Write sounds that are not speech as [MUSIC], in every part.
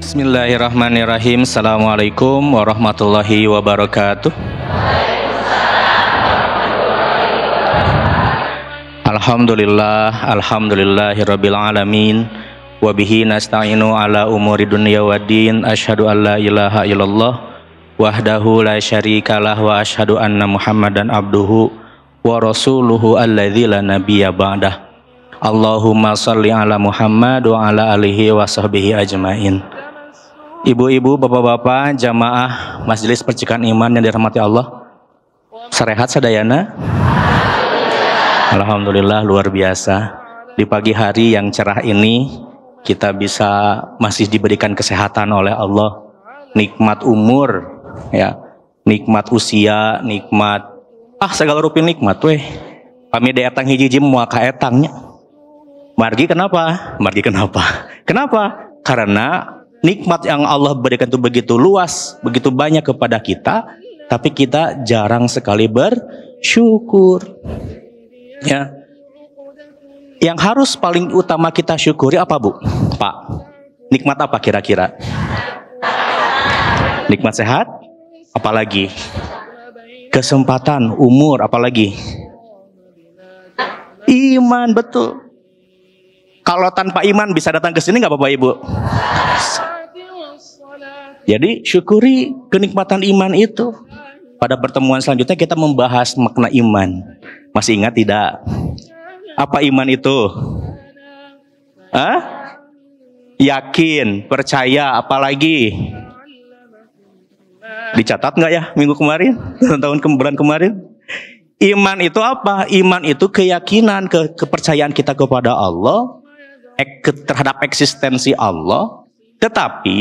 Bismillahirrahmanirrahim. Assalamualaikum warahmatullahi wabarakatuh. Alhamdulillah, Alhamdulillahirrabbilalamin alamin wa bihi nasta'inu ala umuri dunya waddin asyhadu an la ilaha illallah wahdahu la lah wa asyhadu anna muhammadan abduhu wa rasuluhu alladzi la nabiyya ba'dah Allahumma salli ala Muhammad wa ala alihi wa sahbihi ajmain. Ibu-ibu, bapak-bapak, jamaah Majelis Percikan Iman yang dirahmati Allah. Serehat sadayana Alhamdulillah luar biasa. Di pagi hari yang cerah ini, kita bisa masih diberikan kesehatan oleh Allah, nikmat umur, ya, nikmat usia, nikmat ah segala rupiah nikmat weh. Kami datang hiji jim muaka etangnya. Margi kenapa? Margi kenapa? [LAUGHS] Kenapa? Karena nikmat yang Allah berikan itu begitu luas, begitu banyak kepada kita, tapi kita jarang sekali bersyukur. Ya, yang harus paling utama kita syukuri apa Bu? Pak, nikmat apa kira-kira? Nikmat sehat? Apalagi? Kesempatan, umur, apalagi? Iman, betul. Kalau tanpa iman bisa datang ke sini nggak Bapak Ibu? Jadi syukuri kenikmatan iman itu. Pada pertemuan selanjutnya kita membahas makna iman. Masih ingat tidak? Apa iman itu? Hah? Yakin, percaya, apalagi? Dicatat nggak ya minggu kemarin? [LAUGHS] Tahun ke kemarin? Iman itu apa? Iman itu keyakinan, ke kepercayaan kita kepada Allah ek, terhadap eksistensi Allah, tetapi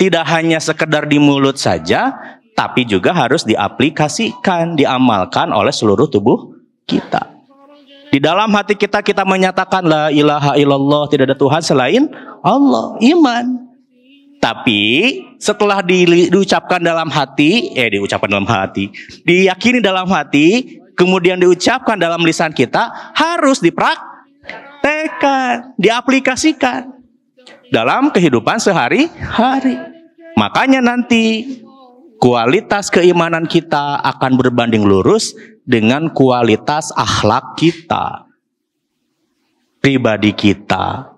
tidak hanya sekedar di mulut saja, tapi juga harus diaplikasikan, diamalkan oleh seluruh tubuh kita. Di dalam hati kita kita menyatakan la ilaha illallah, tidak ada Tuhan selain Allah, iman. Tapi setelah di, diucapkan dalam hati, eh diucapkan dalam hati, diyakini dalam hati, kemudian diucapkan dalam lisan kita, harus dipraktekkan, diaplikasikan dalam kehidupan sehari-hari. Makanya nanti kualitas keimanan kita akan berbanding lurus dengan kualitas akhlak kita, pribadi kita.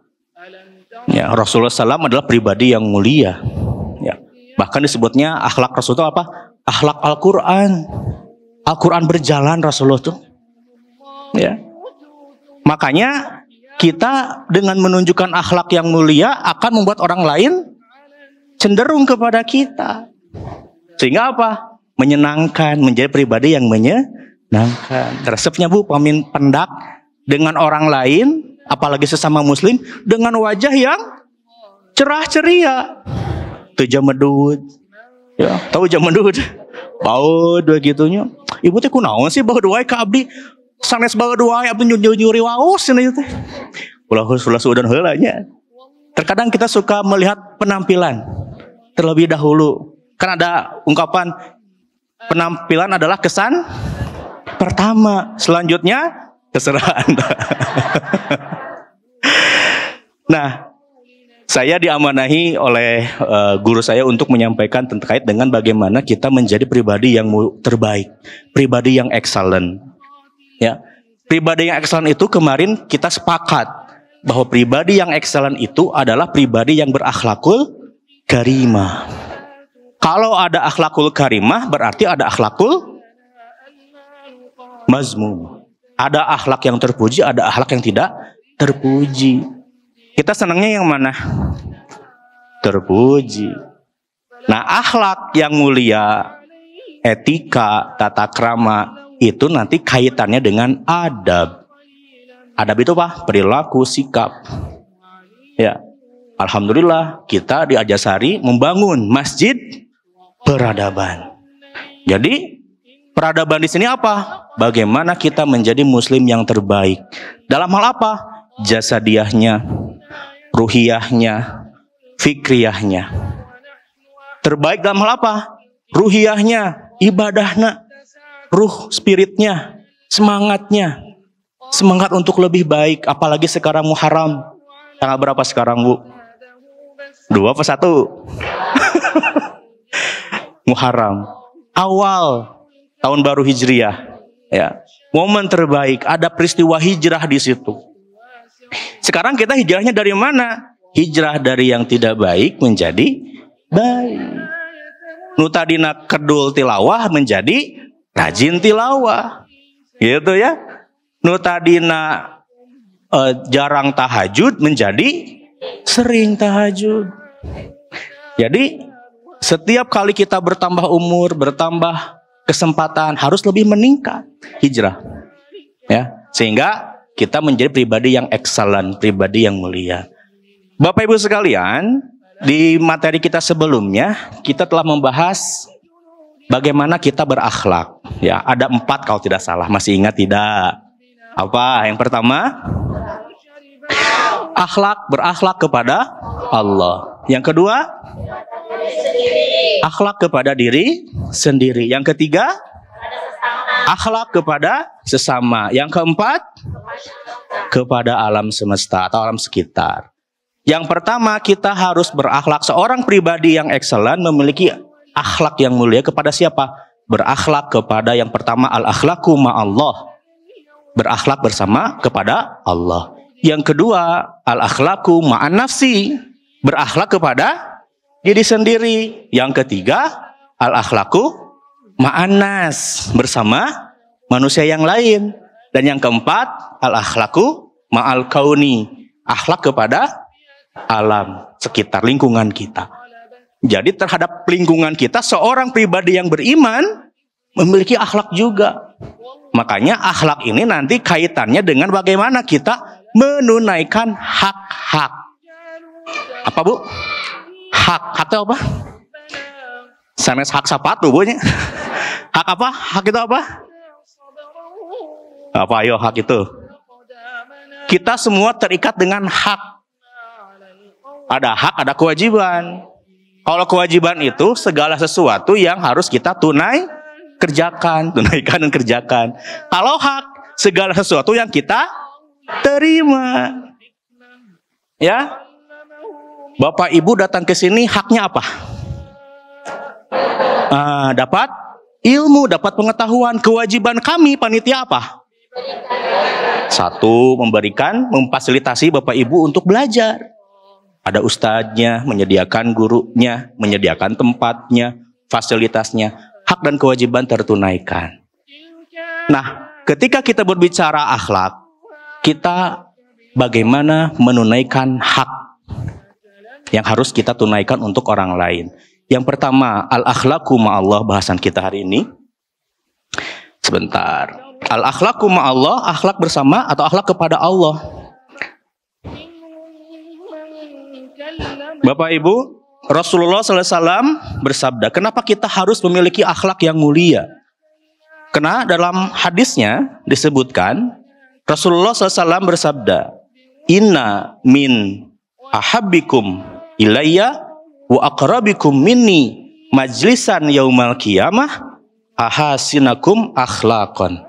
Ya, Rasulullah SAW adalah pribadi yang mulia. Ya. Bahkan disebutnya akhlak Rasul itu apa? Akhlak Al-Quran. Al-Quran berjalan Rasulullah itu. Ya. Makanya kita dengan menunjukkan akhlak yang mulia akan membuat orang lain cenderung kepada kita. Sehingga apa? Menyenangkan, menjadi pribadi yang menyenangkan. Sedangkan nah, resepnya Bu pemin pendak dengan orang lain, apalagi sesama muslim dengan wajah yang cerah ceria. Tuh medut. Ya, tahu jam medut. dua begitunya. Ibu teh kunaon sih bau dua ka abdi? Sanes dua wae abdi nyuri-nyuri waos cenah teh. Ulah ulah sudan heula Terkadang kita suka melihat penampilan terlebih dahulu. Kan ada ungkapan penampilan adalah kesan pertama. Selanjutnya terserah Anda. [LAUGHS] nah, saya diamanahi oleh uh, guru saya untuk menyampaikan terkait dengan bagaimana kita menjadi pribadi yang terbaik, pribadi yang excellent. Ya. Pribadi yang excellent itu kemarin kita sepakat bahwa pribadi yang excellent itu adalah pribadi yang berakhlakul karimah. Kalau ada akhlakul karimah berarti ada akhlakul mazmum. Ada akhlak yang terpuji, ada akhlak yang tidak terpuji. Kita senangnya yang mana? Terpuji. Nah, akhlak yang mulia, etika, tata krama itu nanti kaitannya dengan adab. Adab itu apa? Perilaku, sikap. Ya. Alhamdulillah kita di Ajasari membangun masjid peradaban. Jadi Peradaban di sini apa? Bagaimana kita menjadi muslim yang terbaik? Dalam hal apa? Jasadiahnya, ruhiyahnya, fikriyahnya. Terbaik dalam hal apa? Ruhiyahnya, ibadahnya, ruh spiritnya, semangatnya. Semangat untuk lebih baik, apalagi sekarang Muharram. Tanggal berapa sekarang, Bu? Dua apa satu? [LAUGHS] Muharram. Awal tahun baru Hijriah. Ya. Momen terbaik, ada peristiwa hijrah di situ. Sekarang kita hijrahnya dari mana? Hijrah dari yang tidak baik menjadi baik. Nutadina kedul tilawah menjadi rajin tilawah. Gitu ya. Nutadina eh, jarang tahajud menjadi sering tahajud. Jadi setiap kali kita bertambah umur, bertambah kesempatan harus lebih meningkat hijrah. Ya, sehingga kita menjadi pribadi yang excellent, pribadi yang mulia. Bapak Ibu sekalian, di materi kita sebelumnya kita telah membahas bagaimana kita berakhlak. Ya, ada empat kalau tidak salah, masih ingat tidak? Apa? Yang pertama, akhlak berakhlak kepada Allah. Yang kedua, akhlak kepada diri sendiri. Yang ketiga, akhlak kepada sesama. Yang keempat, kepada alam semesta atau alam sekitar. Yang pertama, kita harus berakhlak. Seorang pribadi yang excellent memiliki akhlak yang mulia kepada siapa? Berakhlak kepada yang pertama al-akhlaku Allah. Berakhlak bersama kepada Allah. Yang kedua, al-akhlaku ma'an nafsi. Berakhlak kepada diri sendiri. Yang ketiga, al-akhlaku ma'anas, bersama manusia yang lain. Dan yang keempat, al-akhlaku ma'al kauni, akhlak kepada alam sekitar lingkungan kita. Jadi terhadap lingkungan kita seorang pribadi yang beriman memiliki akhlak juga. Makanya akhlak ini nanti kaitannya dengan bagaimana kita menunaikan hak-hak. Apa Bu? hak atau apa? SMS hak sepatu bunyi. Hak apa? Hak itu apa? Apa ayo hak itu? Kita semua terikat dengan hak. Ada hak, ada kewajiban. Kalau kewajiban itu segala sesuatu yang harus kita tunai kerjakan, tunaikan dan kerjakan. Kalau hak segala sesuatu yang kita terima. Ya, Bapak Ibu datang ke sini haknya apa? Uh, dapat ilmu, dapat pengetahuan. Kewajiban kami panitia apa? Satu, memberikan, memfasilitasi Bapak Ibu untuk belajar. Ada ustadznya, menyediakan gurunya, menyediakan tempatnya, fasilitasnya. Hak dan kewajiban tertunaikan. Nah, ketika kita berbicara akhlak, kita bagaimana menunaikan hak yang harus kita tunaikan untuk orang lain. Yang pertama, al-akhlaku Allah, bahasan kita hari ini. Sebentar. Al-akhlaku Allah, akhlak bersama atau akhlak kepada Allah. Bapak Ibu, Rasulullah SAW bersabda, kenapa kita harus memiliki akhlak yang mulia? Karena dalam hadisnya disebutkan, Rasulullah SAW bersabda, Inna min ahabbikum ilayya wa akrabikum minni majlisan yaumal kiamah ahasinakum akhlakon.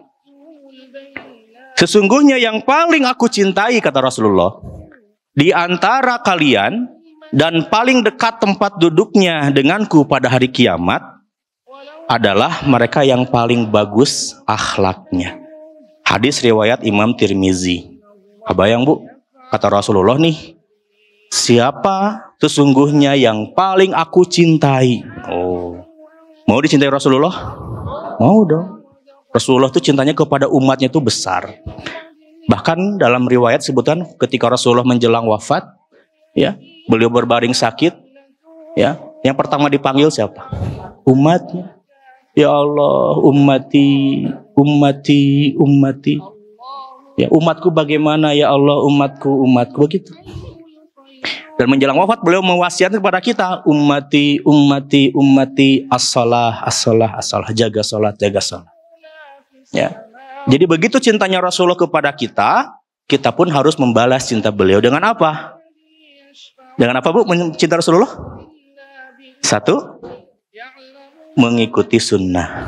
Sesungguhnya yang paling aku cintai kata Rasulullah di antara kalian dan paling dekat tempat duduknya denganku pada hari kiamat adalah mereka yang paling bagus akhlaknya. Hadis riwayat Imam Tirmizi. abayang Bu, kata Rasulullah nih, Siapa sesungguhnya yang paling aku cintai? Oh. Mau dicintai Rasulullah? Mau dong. Rasulullah itu cintanya kepada umatnya itu besar. Bahkan dalam riwayat sebutan ketika Rasulullah menjelang wafat, ya, beliau berbaring sakit, ya, yang pertama dipanggil siapa? Umatnya. Ya Allah, umati, umati, umati. Ya, umatku bagaimana ya Allah, umatku, umatku begitu. Dan menjelang wafat beliau mewasiat kepada kita ummati ummati ummati as-salah as-salah as-salah jaga salat jaga salat. Ya. Jadi begitu cintanya Rasulullah kepada kita, kita pun harus membalas cinta beliau dengan apa? Dengan apa Bu mencinta Rasulullah? Satu, mengikuti sunnah.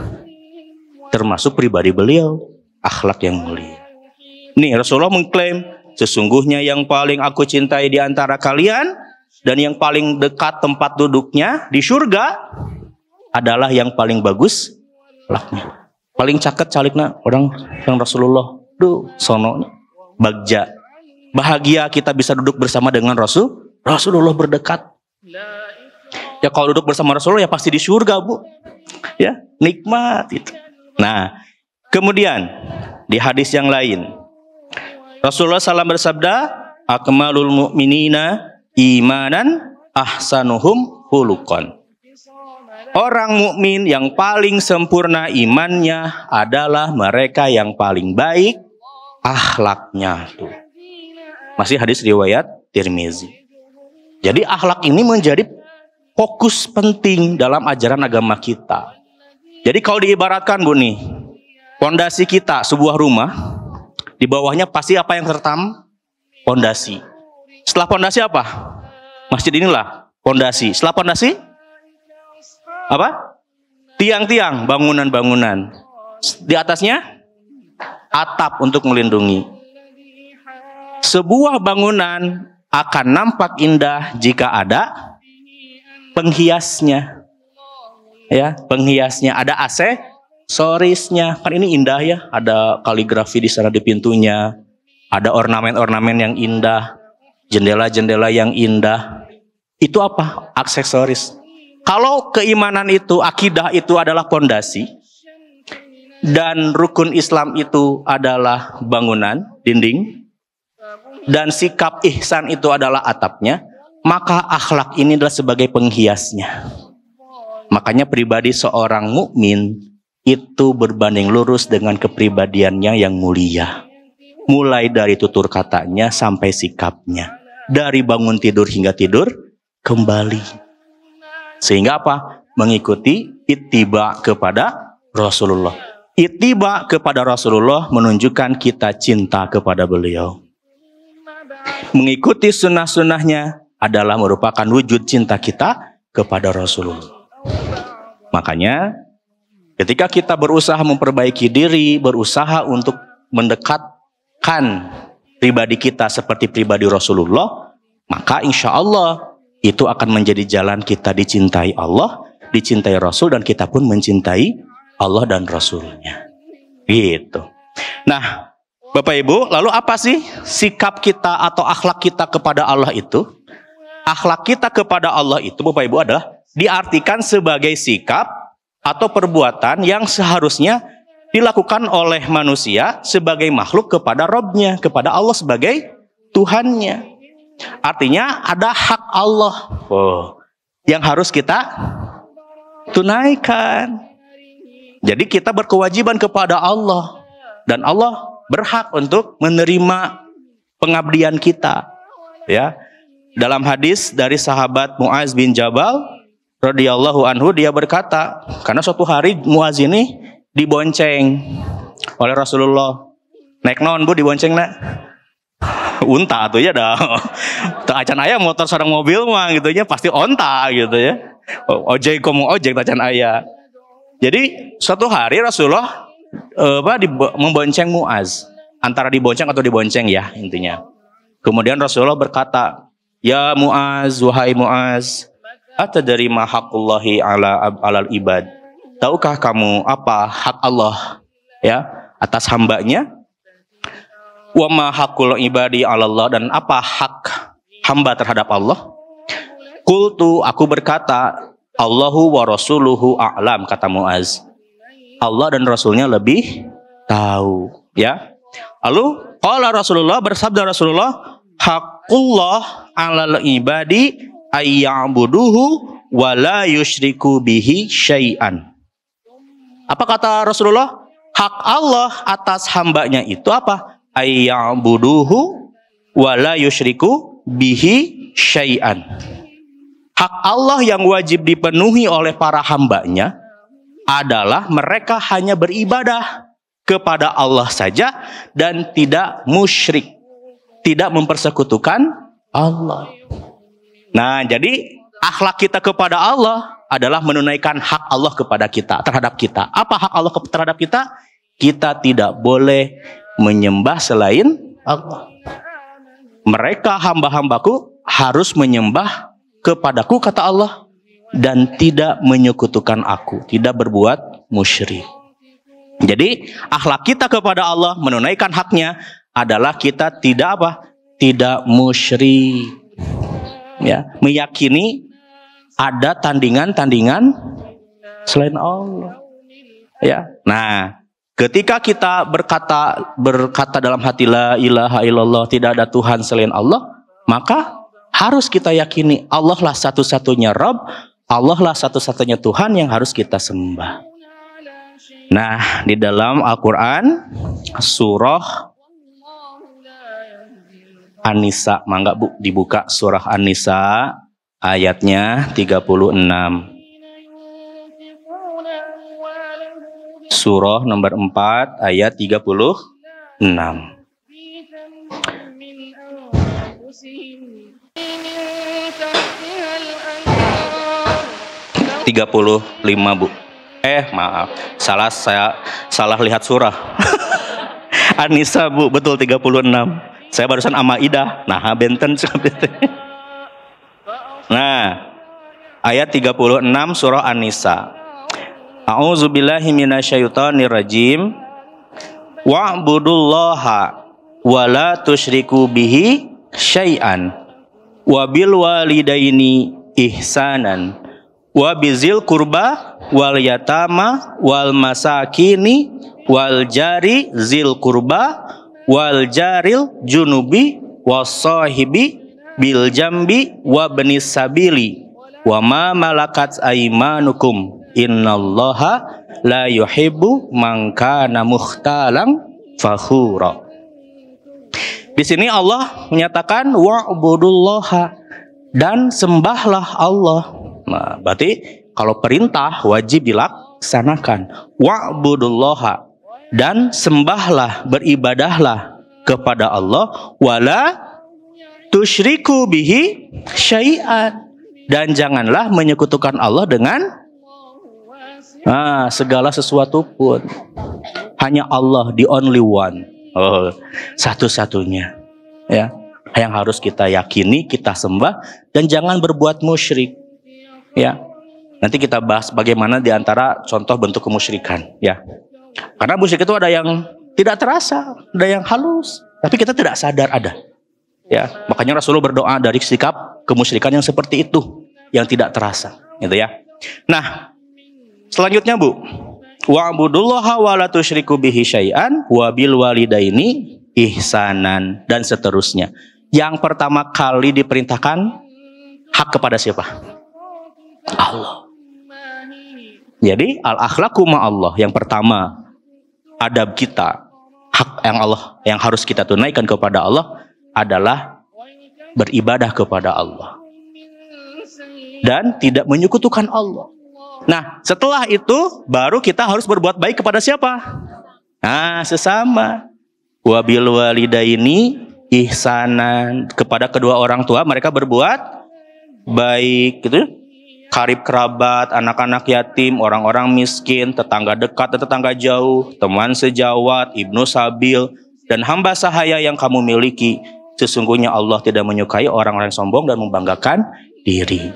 Termasuk pribadi beliau, akhlak yang mulia. Nih Rasulullah mengklaim Sesungguhnya yang paling aku cintai di antara kalian dan yang paling dekat tempat duduknya di surga adalah yang paling bagus laknya. Paling caket calikna orang yang Rasulullah. Duh, sono bagja. Bahagia kita bisa duduk bersama dengan Rasul. Rasulullah berdekat. Ya kalau duduk bersama Rasulullah ya pasti di surga, Bu. Ya, nikmat itu. Nah, kemudian di hadis yang lain Rasulullah SAW bersabda, "Akmalul mu'minina imanan ahsanuhum hulukon." Orang mukmin yang paling sempurna imannya adalah mereka yang paling baik akhlaknya tuh. Masih hadis riwayat Tirmizi. Jadi akhlak ini menjadi fokus penting dalam ajaran agama kita. Jadi kalau diibaratkan Bu nih, pondasi kita sebuah rumah di bawahnya pasti apa yang tertam? Pondasi. Setelah pondasi apa? Masjid inilah pondasi. Setelah pondasi apa? Tiang-tiang, bangunan-bangunan. Di atasnya atap untuk melindungi. Sebuah bangunan akan nampak indah jika ada penghiasnya. Ya, penghiasnya ada AC, Sorisnya, kan ini indah ya, ada kaligrafi di sana di pintunya, ada ornamen-ornamen yang indah, jendela-jendela yang indah. Itu apa? Aksesoris. Kalau keimanan itu, akidah itu adalah pondasi dan rukun Islam itu adalah bangunan, dinding dan sikap ihsan itu adalah atapnya, maka akhlak ini adalah sebagai penghiasnya. Makanya pribadi seorang mukmin itu berbanding lurus dengan kepribadiannya yang mulia. Mulai dari tutur katanya sampai sikapnya. Dari bangun tidur hingga tidur, kembali. Sehingga apa? Mengikuti itiba kepada Rasulullah. itiba kepada Rasulullah menunjukkan kita cinta kepada beliau. Mengikuti sunnah-sunnahnya adalah merupakan wujud cinta kita kepada Rasulullah. Makanya Ketika kita berusaha memperbaiki diri, berusaha untuk mendekatkan pribadi kita seperti pribadi Rasulullah, maka insya Allah itu akan menjadi jalan kita dicintai Allah, dicintai Rasul, dan kita pun mencintai Allah dan Rasulnya. Gitu. Nah, Bapak Ibu, lalu apa sih sikap kita atau akhlak kita kepada Allah itu? Akhlak kita kepada Allah itu, Bapak Ibu, adalah diartikan sebagai sikap atau perbuatan yang seharusnya dilakukan oleh manusia sebagai makhluk kepada Robnya, kepada Allah sebagai Tuhannya. Artinya ada hak Allah oh, yang harus kita tunaikan. Jadi kita berkewajiban kepada Allah dan Allah berhak untuk menerima pengabdian kita. Ya. Dalam hadis dari sahabat Muaz bin Jabal radhiyallahu anhu dia berkata, karena suatu hari Muaz ini dibonceng oleh Rasulullah. Naik non bu dibonceng nak? Unta tuh ya dah. [LAUGHS] Acan ayah motor seorang mobil mah gitu ya pasti onta gitu ya. Ojek komo ojek acan ayah. Jadi suatu hari Rasulullah eh, apa di, membonceng Muaz antara dibonceng atau dibonceng ya intinya. Kemudian Rasulullah berkata, "Ya Muaz, wahai Muaz, atau dari mahakullahi ala alal ibad. Tahukah kamu apa hak Allah ya atas hambanya? Wa mahakul ibadi Allah dan apa hak hamba terhadap Allah? Kultu aku berkata Allahu wa rasuluhu a'lam kata Muaz. Allah dan rasulnya lebih tahu ya. Lalu qala Rasulullah bersabda Rasulullah hakullah alal ibadi ayya'buduhu wa la yusyriku bihi syai'an. Apa kata Rasulullah? Hak Allah atas hambanya itu apa? Ayya'buduhu wa la yusyriku bihi syai'an. Hak Allah yang wajib dipenuhi oleh para hambanya adalah mereka hanya beribadah kepada Allah saja dan tidak musyrik. Tidak mempersekutukan Allah. Nah, jadi akhlak kita kepada Allah adalah menunaikan hak Allah kepada kita, terhadap kita. Apa hak Allah terhadap kita? Kita tidak boleh menyembah selain Allah. Mereka hamba-hambaku harus menyembah kepadaku kata Allah dan tidak menyekutukan aku, tidak berbuat musyri. Jadi akhlak kita kepada Allah menunaikan haknya adalah kita tidak apa? Tidak musyrik ya meyakini ada tandingan-tandingan selain Allah. Ya. Nah, ketika kita berkata berkata dalam hati la ilaha illallah, tidak ada Tuhan selain Allah, maka harus kita yakini Allah lah satu-satunya Rob, Allah lah satu-satunya Tuhan yang harus kita sembah. Nah, di dalam Al-Qur'an surah An-Nisa. Mangga Bu dibuka surah An-Nisa ayatnya 36. Surah nomor 4 ayat 36. Tiga puluh lima bu, eh maaf, salah saya salah lihat surah. Anissa [LAUGHS] bu, betul tiga puluh enam. Saya barusan ama Ida. Nah, benten [LAUGHS] Nah, ayat 36 surah An-Nisa. A'udzubillahi minasyaitonirrajim. Wa'budullaha wa la tusyriku bihi syai'an. Wa bil walidaini ihsanan. Wa bizil kurba wal yatama wal masakini wal jari zil kurba wal jaril junubi wasohibi bil jambi wa benis sabili wa ma malakat aimanukum innallaha la yuhibbu man kana mukhtalang fakhura di sini Allah menyatakan wa'budullaha dan sembahlah Allah nah berarti kalau perintah wajib dilaksanakan wa'budullaha dan sembahlah beribadahlah kepada Allah wala tusyriku bihi syai'an dan janganlah menyekutukan Allah dengan ah, segala sesuatu pun hanya Allah the only one oh, satu-satunya ya yang harus kita yakini kita sembah dan jangan berbuat musyrik ya nanti kita bahas bagaimana diantara contoh bentuk kemusyrikan ya karena musik itu ada yang tidak terasa, ada yang halus, tapi kita tidak sadar ada. Ya, makanya Rasulullah berdoa dari sikap kemusyrikan yang seperti itu, yang tidak terasa, gitu ya. Nah, selanjutnya Bu, wa abudullaha wa la tusyriku bihi syai'an wa bil walidaini ihsanan dan seterusnya. Yang pertama kali diperintahkan hak kepada siapa? Allah. Jadi al akhlaku ma Allah yang pertama adab kita, hak yang Allah yang harus kita tunaikan kepada Allah adalah beribadah kepada Allah dan tidak menyekutukan Allah. Nah, setelah itu baru kita harus berbuat baik kepada siapa? Nah, sesama. Wabil walidaini ihsanan kepada kedua orang tua mereka berbuat baik gitu karib kerabat, anak-anak yatim, orang-orang miskin, tetangga dekat dan tetangga jauh, teman sejawat, ibnu sabil, dan hamba sahaya yang kamu miliki. Sesungguhnya Allah tidak menyukai orang-orang sombong dan membanggakan diri.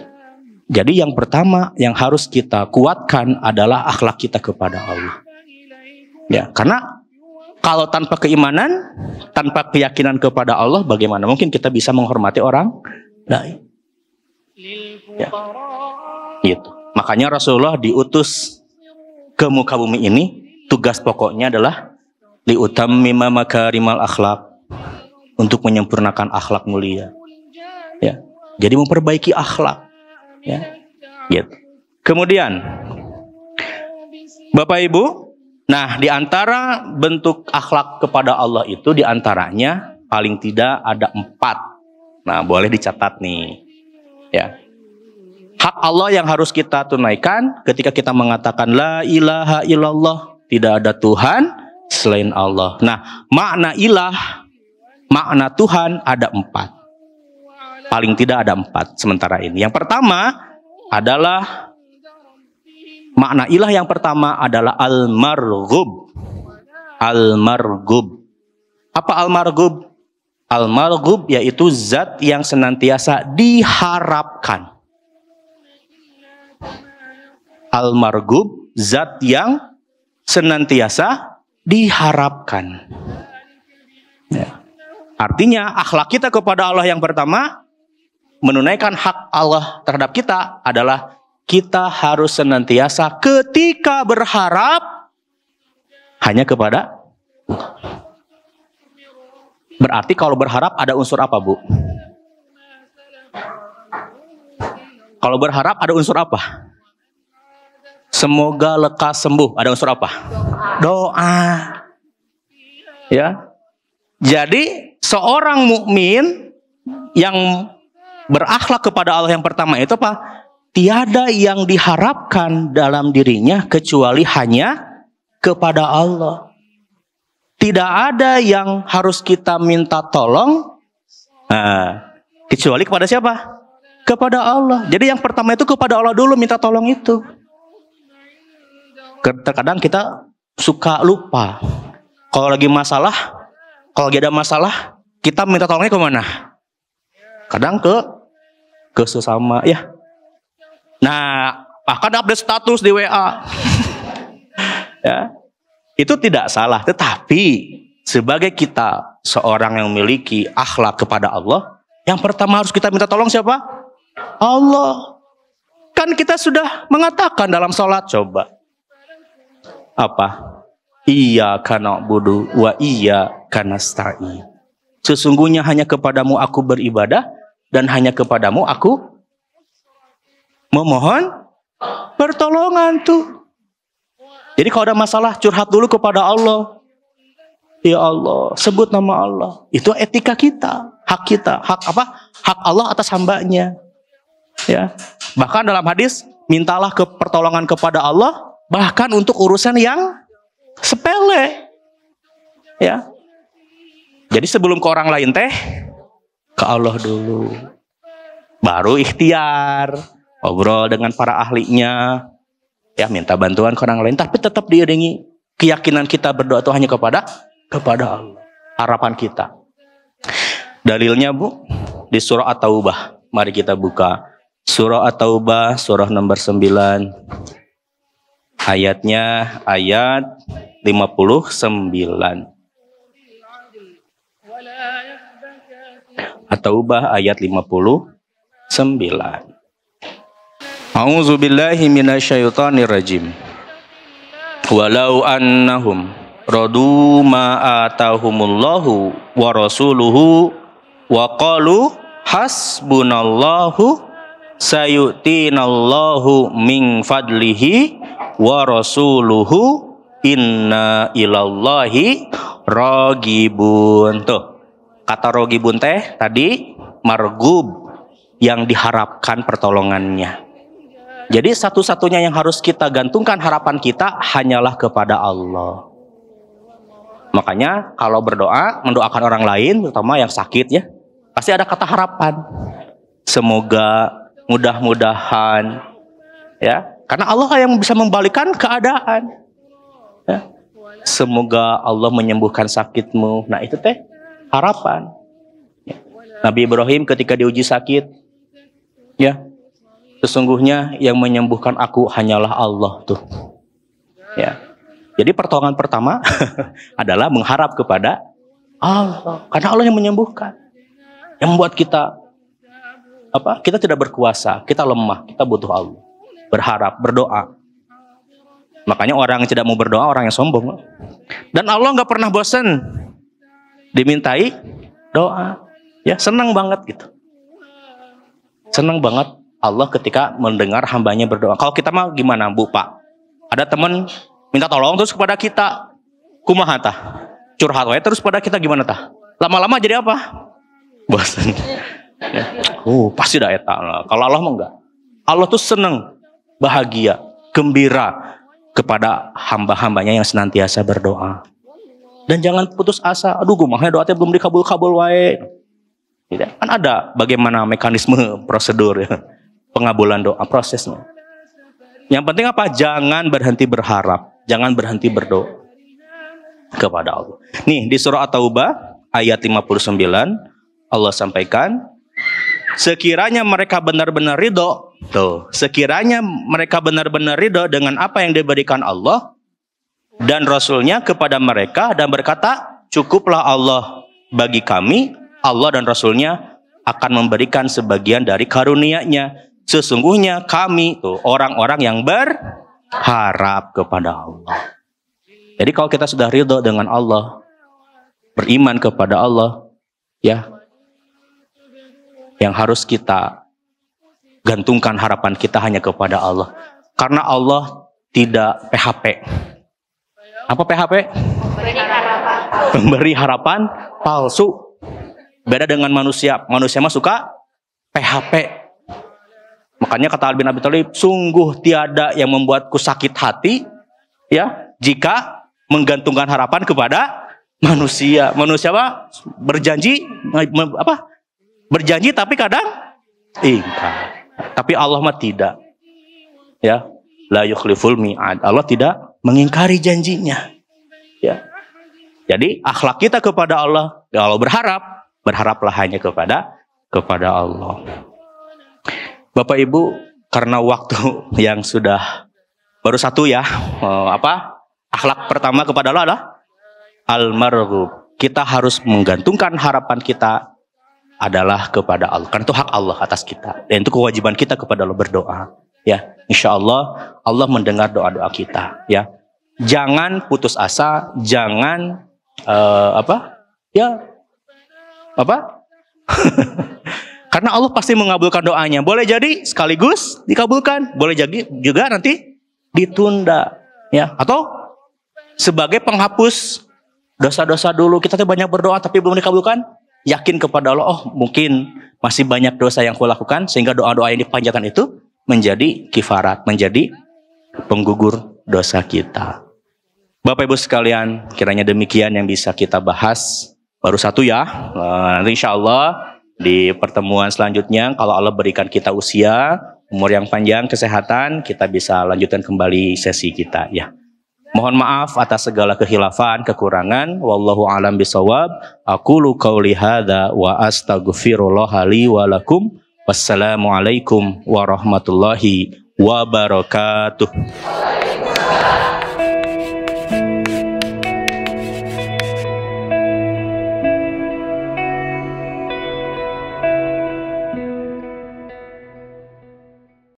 Jadi yang pertama yang harus kita kuatkan adalah akhlak kita kepada Allah. Ya, karena kalau tanpa keimanan, tanpa keyakinan kepada Allah, bagaimana mungkin kita bisa menghormati orang lain? Ya. Gitu. Makanya Rasulullah diutus ke muka bumi ini tugas pokoknya adalah mimma makarimal akhlak untuk menyempurnakan akhlak mulia. Ya. Jadi memperbaiki akhlak. Ya. Gitu. Kemudian Bapak Ibu, nah di antara bentuk akhlak kepada Allah itu di antaranya paling tidak ada empat. Nah boleh dicatat nih, ya hak Allah yang harus kita tunaikan ketika kita mengatakan la ilaha illallah, tidak ada Tuhan selain Allah. Nah, makna ilah, makna Tuhan ada empat. Paling tidak ada empat sementara ini. Yang pertama adalah makna ilah yang pertama adalah al margub al margub Apa al margub al margub yaitu zat yang senantiasa diharapkan al zat yang senantiasa diharapkan. Ya. Artinya akhlak kita kepada Allah yang pertama menunaikan hak Allah terhadap kita adalah kita harus senantiasa ketika berharap hanya kepada Berarti kalau berharap ada unsur apa, Bu? Kalau berharap ada unsur apa? Semoga lekas sembuh. Ada unsur apa? Doa. Doa. Ya. Jadi seorang mukmin yang berakhlak kepada Allah yang pertama itu apa? Tiada yang diharapkan dalam dirinya kecuali hanya kepada Allah. Tidak ada yang harus kita minta tolong nah, kecuali kepada siapa? Kepada Allah. Jadi yang pertama itu kepada Allah dulu minta tolong itu terkadang kita suka lupa. Kalau lagi masalah, kalau lagi ada masalah, kita minta tolongnya ke mana? Kadang ke ke sesama ya. Nah, bahkan update status di WA. [LAUGHS] ya. Itu tidak salah, tetapi sebagai kita seorang yang memiliki akhlak kepada Allah, yang pertama harus kita minta tolong siapa? Allah. Kan kita sudah mengatakan dalam sholat, coba apa? Iya karena budu wa iya karena stai. Sesungguhnya hanya kepadamu aku beribadah dan hanya kepadamu aku memohon pertolongan tuh. Jadi kalau ada masalah curhat dulu kepada Allah. Ya Allah, sebut nama Allah. Itu etika kita, hak kita, hak apa? Hak Allah atas hambanya. Ya. Bahkan dalam hadis, mintalah ke pertolongan kepada Allah Bahkan untuk urusan yang sepele. Ya. Jadi sebelum ke orang lain teh ke Allah dulu. Baru ikhtiar, obrol dengan para ahlinya. Ya, minta bantuan ke orang lain tapi tetap diiringi keyakinan kita berdoa itu hanya kepada kepada Allah. Harapan kita. Dalilnya Bu di surah At-Taubah. Mari kita buka surah At-Taubah surah nomor 9. Ayatnya ayat 59. atau ubah ayat 59. A'udzu billahi minasyaitonir rajim. Walau annahum radu ma atahumullahu wa rasuluhu wa qalu hasbunallahu sayutinallahu min fadlihi wa rasuluhu inna ilallahi rogibun tuh kata rogibun teh tadi margub yang diharapkan pertolongannya jadi satu-satunya yang harus kita gantungkan harapan kita hanyalah kepada Allah makanya kalau berdoa mendoakan orang lain terutama yang sakit ya pasti ada kata harapan semoga mudah-mudahan ya karena Allah yang bisa membalikan keadaan. Ya. Semoga Allah menyembuhkan sakitmu. Nah itu teh harapan. Ya. Nabi Ibrahim ketika diuji sakit, ya sesungguhnya yang menyembuhkan aku hanyalah Allah tuh. Ya. Jadi pertolongan pertama [LAUGHS] adalah mengharap kepada Allah karena Allah yang menyembuhkan. Yang membuat kita apa? Kita tidak berkuasa, kita lemah, kita butuh Allah berharap, berdoa. Makanya orang yang tidak mau berdoa orang yang sombong. Dan Allah nggak pernah bosan dimintai doa. Ya senang banget gitu. Senang banget Allah ketika mendengar hambanya berdoa. Kalau kita mau gimana Bu Pak? Ada teman minta tolong terus kepada kita kumahata tah? Curhat wae terus pada kita gimana tah? Lama-lama jadi apa? Bosan. [LAUGHS] ya. Oh, pasti dah Kalau Allah mau enggak. Allah tuh seneng bahagia, gembira kepada hamba-hambanya yang senantiasa berdoa. Dan jangan putus asa, aduh gue doa doanya belum dikabul-kabul wae. Gitu. Kan ada bagaimana mekanisme [LAUGHS] prosedur ya. [LAUGHS] pengabulan doa prosesnya. Yang penting apa? Jangan berhenti berharap, jangan berhenti berdoa kepada Allah. Nih di surah At-Taubah ayat 59 Allah sampaikan Sekiranya mereka benar-benar ridho, tuh, sekiranya mereka benar-benar ridho dengan apa yang diberikan Allah dan Rasulnya kepada mereka dan berkata, cukuplah Allah bagi kami, Allah dan Rasulnya akan memberikan sebagian dari karunia-Nya. Sesungguhnya kami tuh orang-orang yang berharap kepada Allah. Jadi kalau kita sudah ridho dengan Allah, beriman kepada Allah, ya yang harus kita gantungkan harapan kita hanya kepada Allah. Karena Allah tidak PHP. Apa PHP? Memberi harapan, palsu. Beda dengan manusia. Manusia mah suka PHP. Makanya kata Al bin Abi Thalib, sungguh tiada yang membuatku sakit hati ya jika menggantungkan harapan kepada manusia. Manusia apa? Berjanji apa? Berjanji tapi kadang ingkar. Tapi Allah mah tidak. Ya, la yukhliful mi'ad. Allah tidak mengingkari janjinya. Ya. Jadi akhlak kita kepada Allah, kalau ya berharap, berharaplah hanya kepada kepada Allah. Bapak Ibu, karena waktu [LAUGHS] yang sudah baru satu ya, eh, apa? Akhlak pertama kepada Allah adalah al Kita harus menggantungkan harapan kita adalah kepada Allah. Karena itu hak Allah atas kita. Dan itu kewajiban kita kepada Allah berdoa. Ya, insya Allah Allah mendengar doa-doa kita. Ya, jangan putus asa, jangan uh, apa? Ya, apa? [LAUGHS] Karena Allah pasti mengabulkan doanya. Boleh jadi sekaligus dikabulkan, boleh jadi juga nanti ditunda, ya. Atau sebagai penghapus dosa-dosa dulu kita tuh banyak berdoa tapi belum dikabulkan, yakin kepada Allah, oh mungkin masih banyak dosa yang kulakukan sehingga doa-doa yang dipanjatkan itu menjadi kifarat, menjadi penggugur dosa kita. Bapak Ibu sekalian, kiranya demikian yang bisa kita bahas. Baru satu ya, eh, nanti insya Allah di pertemuan selanjutnya kalau Allah berikan kita usia, umur yang panjang, kesehatan, kita bisa lanjutkan kembali sesi kita ya. Mohon maaf atas segala kehilafan, kekurangan. Wallahu alam bisawab. Aku lukau lihada wa astaghfirullah li wa Wassalamualaikum warahmatullahi wabarakatuh.